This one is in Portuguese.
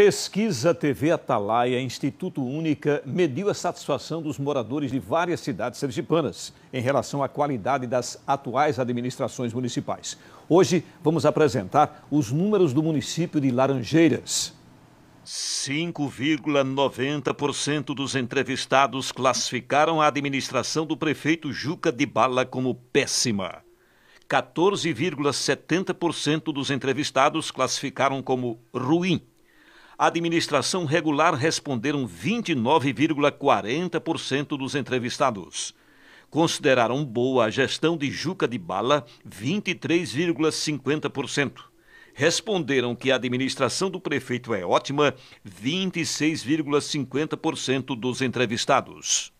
Pesquisa TV Atalaia, Instituto Única, mediu a satisfação dos moradores de várias cidades sergipanas em relação à qualidade das atuais administrações municipais. Hoje vamos apresentar os números do município de Laranjeiras. 5,90% dos entrevistados classificaram a administração do prefeito Juca de Bala como péssima. 14,70% dos entrevistados classificaram como ruim à administração regular responderam 29,40% dos entrevistados. Consideraram boa a gestão de Juca de Bala, 23,50%. Responderam que a administração do prefeito é ótima, 26,50% dos entrevistados.